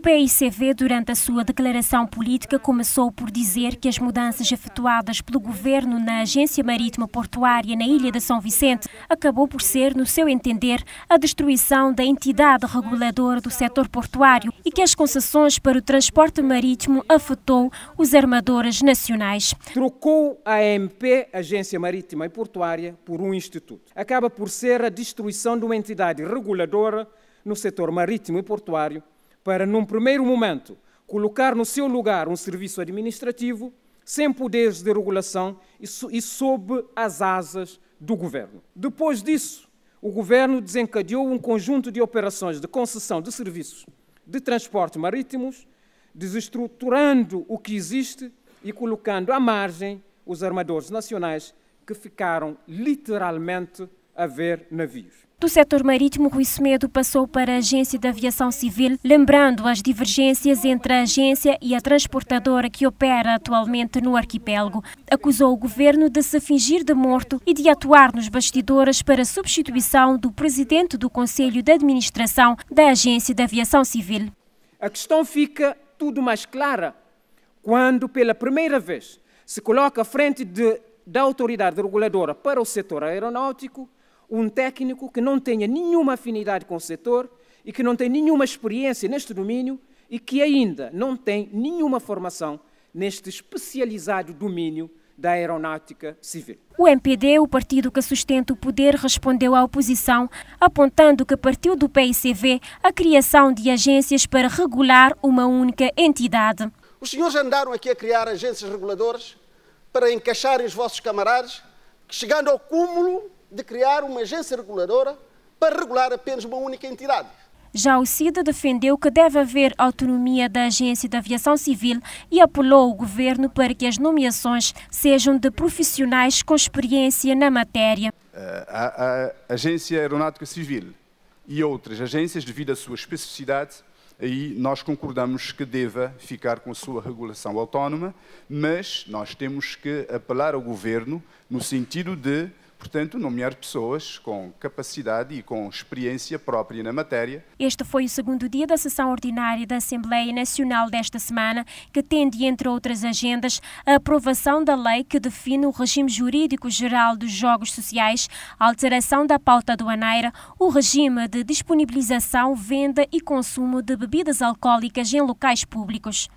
O PICV, durante a sua declaração política, começou por dizer que as mudanças efetuadas pelo governo na Agência Marítima Portuária na Ilha de São Vicente acabou por ser, no seu entender, a destruição da entidade reguladora do setor portuário e que as concessões para o transporte marítimo afetou os armadores nacionais. Trocou a AMP, Agência Marítima e Portuária, por um instituto. Acaba por ser a destruição de uma entidade reguladora no setor marítimo e portuário para, num primeiro momento, colocar no seu lugar um serviço administrativo sem poderes de regulação e sob as asas do governo. Depois disso, o governo desencadeou um conjunto de operações de concessão de serviços de transporte marítimos, desestruturando o que existe e colocando à margem os armadores nacionais que ficaram literalmente haver navios. Do setor marítimo, Rui Semedo passou para a Agência de Aviação Civil, lembrando as divergências entre a agência e a transportadora que opera atualmente no arquipélago. Acusou o governo de se fingir de morto e de atuar nos bastidores para substituição do presidente do Conselho de Administração da Agência de Aviação Civil. A questão fica tudo mais clara quando, pela primeira vez, se coloca à frente de, da autoridade reguladora para o setor aeronáutico um técnico que não tenha nenhuma afinidade com o setor e que não tem nenhuma experiência neste domínio e que ainda não tem nenhuma formação neste especializado domínio da aeronáutica civil. O MPD, o partido que sustenta o poder, respondeu à oposição, apontando que partiu do PICV a criação de agências para regular uma única entidade. Os senhores andaram aqui a criar agências reguladoras para encaixarem os vossos camaradas, chegando ao cúmulo de criar uma agência reguladora para regular apenas uma única entidade. Já o CID defendeu que deve haver autonomia da Agência de Aviação Civil e apelou ao governo para que as nomeações sejam de profissionais com experiência na matéria. Eh, a, a Agência Aeronáutica Civil e outras agências, devido à sua especificidade, aí nós concordamos que deva ficar com a sua regulação autónoma, mas nós temos que apelar ao governo no sentido de portanto, nomear pessoas com capacidade e com experiência própria na matéria. Este foi o segundo dia da sessão ordinária da Assembleia Nacional desta semana, que tende, entre outras agendas, a aprovação da lei que define o regime jurídico geral dos jogos sociais, a alteração da pauta aduaneira, o regime de disponibilização, venda e consumo de bebidas alcoólicas em locais públicos.